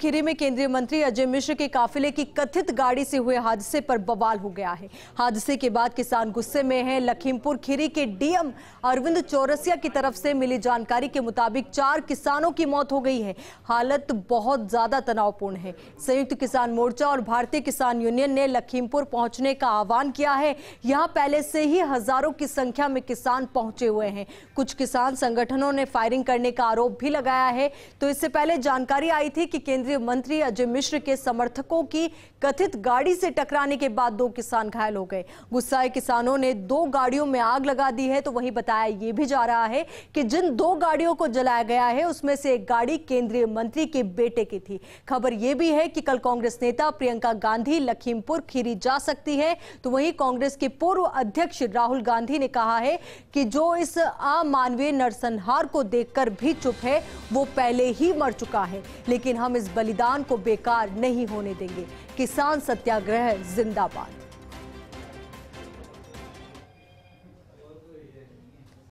खीरी में केंद्रीय मंत्री अजय मिश्र के काफिले की कथित गाड़ी से हुए हादसे पर बवाल हो गया है हादसे के बाद किसान गुस्से में हैं लखीमपुर खीरी के डीएम अरविंद चौरसिया की तरफ से मिली जानकारी के मुताबिक चार किसानों की मौत हो गई है हालत बहुत ज्यादा तनावपूर्ण है संयुक्त किसान मोर्चा और भारतीय किसान यूनियन ने लखीमपुर पहुंचने का आह्वान किया है यहाँ पहले से ही हजारों की संख्या में किसान पहुंचे हुए हैं कुछ किसान संगठनों ने फायरिंग करने का आरोप भी लगाया है तो इससे पहले जानकारी आई थी कि केंद्र केंद्रीय मंत्री अजय मिश्र के समर्थकों की कथित गाड़ी से टकराने के बाद दो किसान घायल हो गए गुस्साए किसानों ने दो गाड़ियों में आग लगा दी है तो वहीं बताया ये भी जा रहा है कि जिन दो गाड़ियों को जलाया गया है उसमें से एक गाड़ी केंद्रीय मंत्री के बेटे की थी खबर यह भी है कि कल कांग्रेस नेता प्रियंका गांधी लखीमपुर खीरी जा सकती है तो वहीं कांग्रेस के पूर्व अध्यक्ष राहुल गांधी ने कहा है कि जो इस अमानवीय नरसंहार को देखकर भी चुप है वो पहले ही मर चुका है लेकिन हम इस बलिदान को बेकार नहीं होने देंगे किसान सत्याग्रह जिंदाबाद